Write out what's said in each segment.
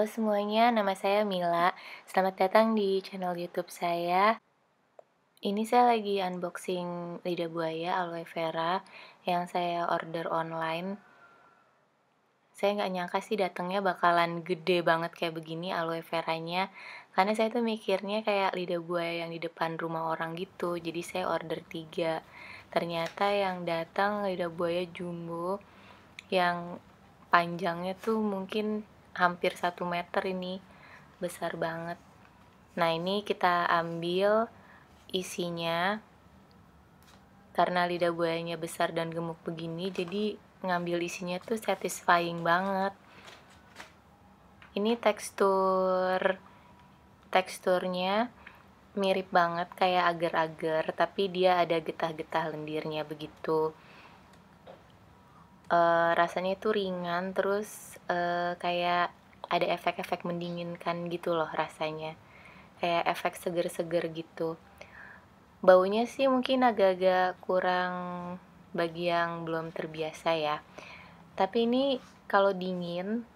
Halo semuanya, nama saya Mila. Selamat datang di channel YouTube saya. Ini saya lagi unboxing lidah buaya aloe vera yang saya order online. Saya nggak nyangka sih datangnya bakalan gede banget kayak begini aloe veranya. Karena saya tuh mikirnya kayak lidah buaya yang di depan rumah orang gitu. Jadi saya order tiga. Ternyata yang datang lidah buaya jumbo yang panjangnya tuh mungkin hampir satu meter ini besar banget nah ini kita ambil isinya karena lidah buayanya besar dan gemuk begini jadi ngambil isinya tuh satisfying banget ini tekstur teksturnya mirip banget kayak agar-agar tapi dia ada getah-getah lendirnya begitu uh, rasanya itu ringan terus uh, kayak ada efek-efek mendinginkan gitu loh rasanya kayak efek seger-seger gitu baunya sih mungkin agak-agak kurang bagi yang belum terbiasa ya tapi ini kalau dingin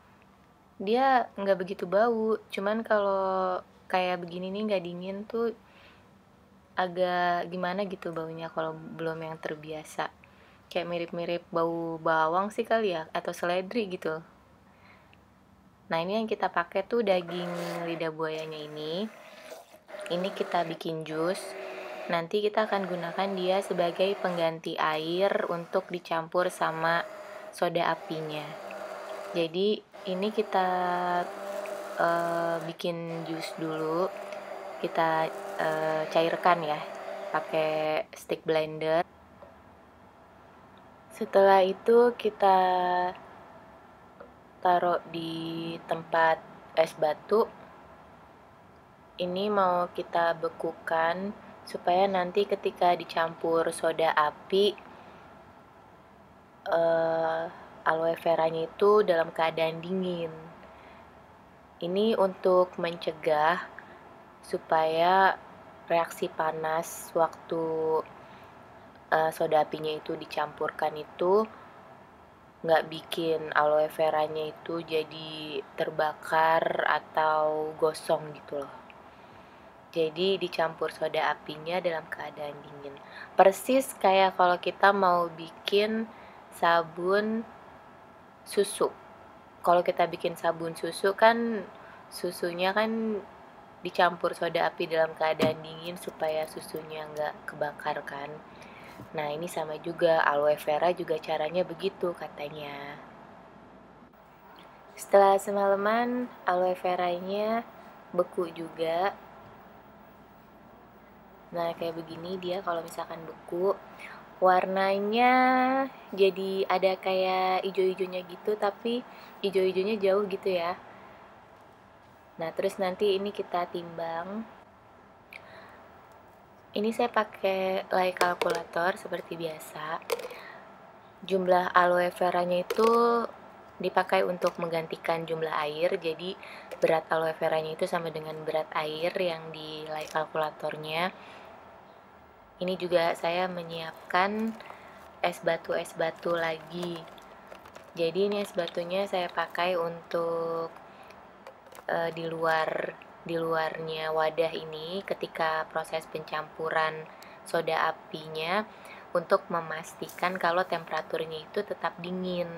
dia nggak begitu bau cuman kalau kayak begini nih nggak dingin tuh agak gimana gitu baunya kalau belum yang terbiasa kayak mirip-mirip bau bawang sih kali ya atau seledri gitu nah ini yang kita pakai tuh daging lidah buayanya ini ini kita bikin jus nanti kita akan gunakan dia sebagai pengganti air untuk dicampur sama soda apinya jadi ini kita uh, bikin jus dulu kita uh, cairkan ya pakai stick blender setelah itu kita taruh di tempat es batu. Ini mau kita bekukan supaya nanti ketika dicampur soda api uh, aloe veranya itu dalam keadaan dingin. Ini untuk mencegah supaya reaksi panas waktu uh, soda apinya itu dicampurkan itu nggak bikin aloe veranya itu jadi terbakar atau gosong gitu loh. Jadi dicampur soda apinya dalam keadaan dingin. Persis kayak kalau kita mau bikin sabun susu. Kalau kita bikin sabun susu kan susunya kan dicampur soda api dalam keadaan dingin supaya susunya nggak kebakar kan. Nah, ini sama juga aloe vera juga caranya begitu katanya. Setelah semalaman aloe veranya beku juga. Nah, kayak begini dia kalau misalkan beku, warnanya jadi ada kayak ijo-ijonya gitu tapi ijo-ijonya jauh gitu ya. Nah, terus nanti ini kita timbang ini saya pakai lay kalkulator seperti biasa jumlah aloe veranya itu dipakai untuk menggantikan jumlah air jadi berat aloe veranya itu sama dengan berat air yang di lay kalkulatornya ini juga saya menyiapkan es batu es batu lagi jadi ini es batunya saya pakai untuk e, di luar di luarnya wadah ini ketika proses pencampuran soda apinya untuk memastikan kalau temperaturnya itu tetap dingin.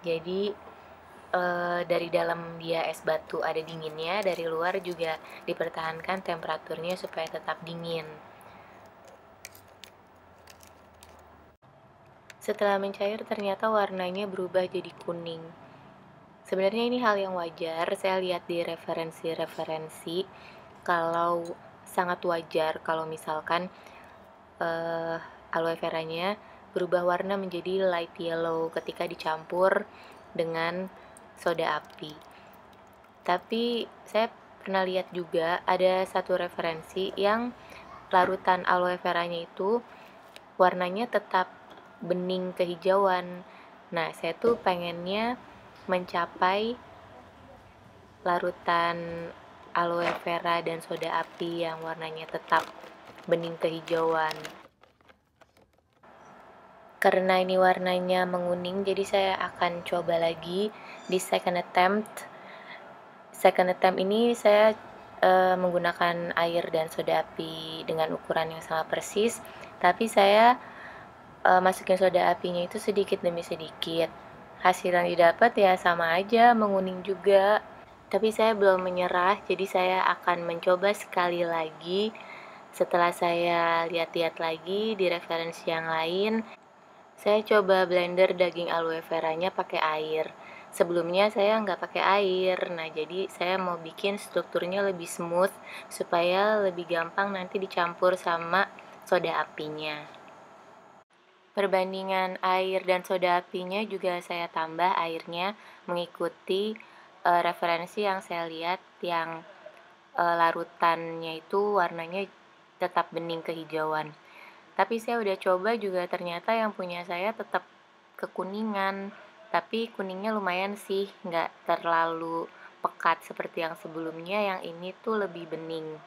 Jadi e, dari dalam dia es batu ada dinginnya, dari luar juga dipertahankan temperaturnya supaya tetap dingin. Setelah mencair ternyata warnanya berubah jadi kuning. Sebenarnya ini hal yang wajar, saya lihat di referensi-referensi kalau sangat wajar kalau misalkan uh, aloe veranya berubah warna menjadi light yellow ketika dicampur dengan soda api. Tapi saya pernah lihat juga ada satu referensi yang larutan aloe veranya itu warnanya tetap bening kehijauan. Nah, saya tuh pengennya mencapai larutan aloe vera dan soda api yang warnanya tetap bening kehijauan. Karena ini warnanya menguning, jadi saya akan coba lagi di second attempt. Second attempt ini saya e, menggunakan air dan soda api dengan ukuran yang sama persis, tapi saya e, masukin soda apinya itu sedikit demi sedikit hasil yang didapat ya sama aja menguning juga tapi saya belum menyerah jadi saya akan mencoba sekali lagi setelah saya lihat-lihat lagi di referensi yang lain saya coba blender daging aloe vera nya pakai air sebelumnya saya nggak pakai air nah jadi saya mau bikin strukturnya lebih smooth supaya lebih gampang nanti dicampur sama soda apinya Perbandingan air dan soda apinya juga saya tambah airnya mengikuti e, referensi yang saya lihat yang e, larutannya itu warnanya tetap bening kehijauan. Tapi saya udah coba juga ternyata yang punya saya tetap kekuningan, tapi kuningnya lumayan sih, nggak terlalu pekat seperti yang sebelumnya, yang ini tuh lebih bening.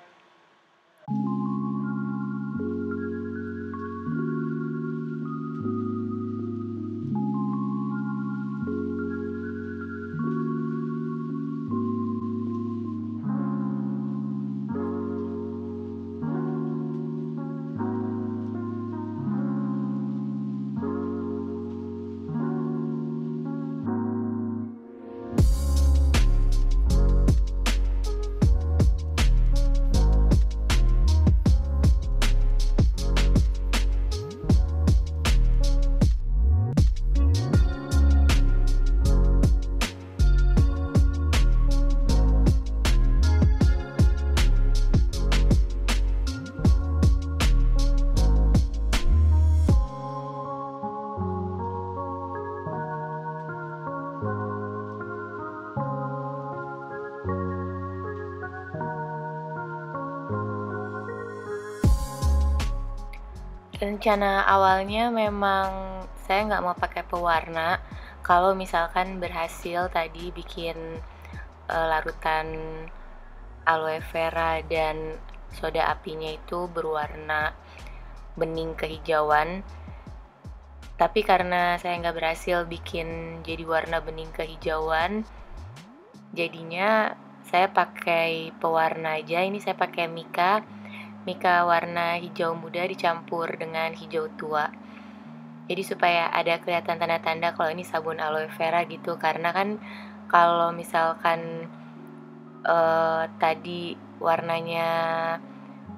rencana awalnya memang saya nggak mau pakai pewarna kalau misalkan berhasil tadi bikin e, larutan aloe vera dan soda apinya itu berwarna bening kehijauan tapi karena saya nggak berhasil bikin jadi warna bening kehijauan jadinya saya pakai pewarna aja ini saya pakai mika Mika warna hijau muda dicampur dengan hijau tua. Jadi supaya ada kelihatan tanda-tanda kalau ini sabun aloe vera gitu karena kan kalau misalkan uh, tadi warnanya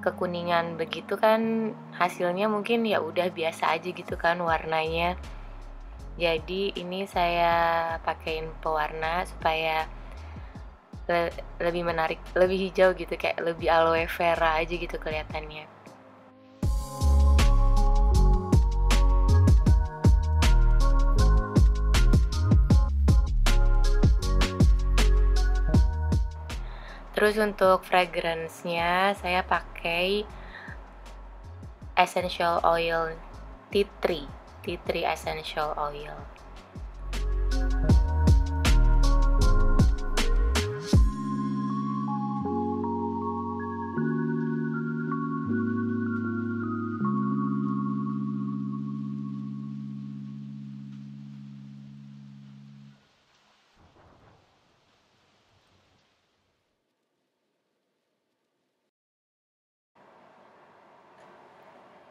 kekuningan begitu kan hasilnya mungkin ya udah biasa aja gitu kan warnanya. Jadi ini saya pakaiin pewarna supaya le lebih menarik, lebih hijau gitu kayak lebih aloe vera aja gitu kelihatannya. Terus untuk fragrance-nya saya pakai essential oil tea tree, tea tree essential oil.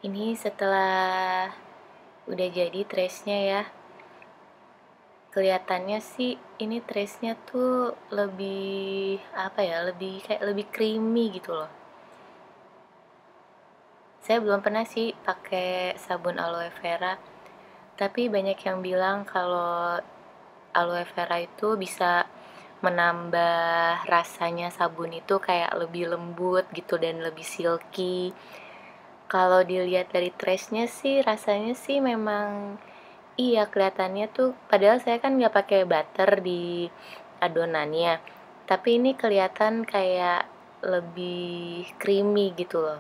Ini setelah udah jadi trace-nya ya. Kelihatannya sih ini trace-nya tuh lebih apa ya, lebih kayak lebih creamy gitu loh. Saya belum pernah sih pakai sabun aloe vera, tapi banyak yang bilang kalau aloe vera itu bisa menambah rasanya sabun itu kayak lebih lembut gitu dan lebih silky kalau dilihat dari trace-nya sih rasanya sih memang iya kelihatannya tuh padahal saya kan nggak pakai butter di adonannya tapi ini kelihatan kayak lebih creamy gitu loh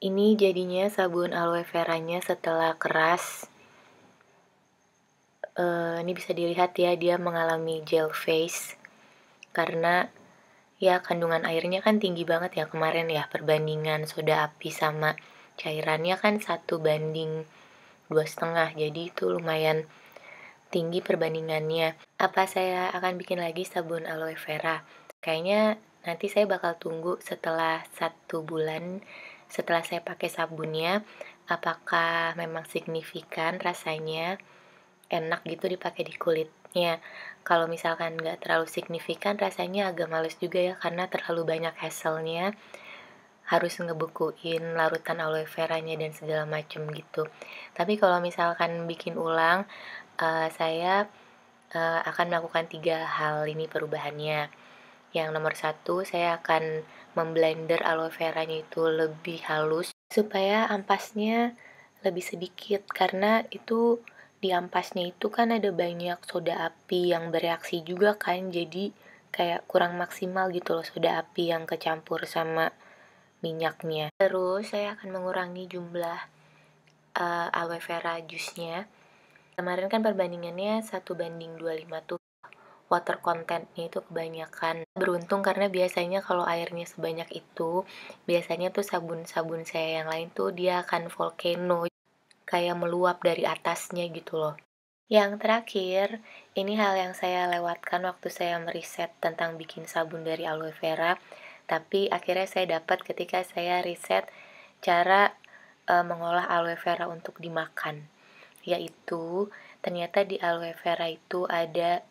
Ini jadinya sabun aloe veranya setelah keras. Uh, ini bisa dilihat ya, dia mengalami gel face. Karena ya kandungan airnya kan tinggi banget ya kemarin ya, perbandingan soda api sama cairannya kan satu banding dua setengah jadi itu lumayan tinggi perbandingannya apa saya akan bikin lagi sabun aloe vera kayaknya nanti saya bakal tunggu setelah satu bulan setelah saya pakai sabunnya apakah memang signifikan rasanya enak gitu dipakai di kulitnya kalau misalkan nggak terlalu signifikan rasanya agak males juga ya karena terlalu banyak hasilnya harus ngebukuin larutan aloe veranya dan segala macem gitu tapi kalau misalkan bikin ulang uh, saya uh, akan melakukan tiga hal ini perubahannya yang nomor satu saya akan memblender aloe veranya itu lebih halus supaya ampasnya lebih sedikit karena itu di ampasnya itu kan ada banyak soda api yang bereaksi juga kan jadi kayak kurang maksimal gitu loh soda api yang kecampur sama minyaknya terus saya akan mengurangi jumlah uh, aloe vera jusnya kemarin kan perbandingannya satu banding 25 tuh water contentnya itu kebanyakan beruntung karena biasanya kalau airnya sebanyak itu biasanya tuh sabun-sabun saya yang lain tuh dia akan volcano kayak meluap dari atasnya gitu loh yang terakhir, ini hal yang saya lewatkan waktu saya meriset tentang bikin sabun dari aloe vera, tapi akhirnya saya dapat ketika saya riset cara e, mengolah aloe vera untuk dimakan. Yaitu ternyata di aloe vera itu ada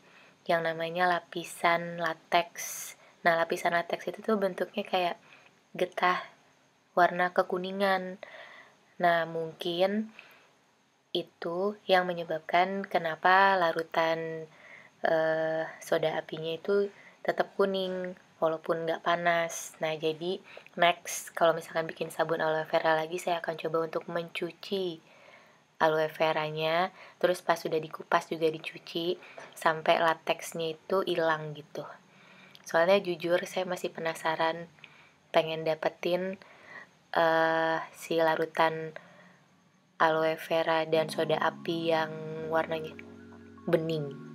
yang namanya lapisan latex. Nah, lapisan latex itu tuh bentuknya kayak getah warna kekuningan. Nah, mungkin itu yang menyebabkan kenapa larutan eh, soda apinya itu tetap kuning walaupun nggak panas. Nah, jadi next kalau misalkan bikin sabun aloe vera lagi saya akan coba untuk mencuci aloe veranya terus pas sudah dikupas juga dicuci sampai lateksnya itu hilang gitu soalnya jujur saya masih penasaran pengen dapetin uh, si larutan aloe vera dan soda api yang warnanya bening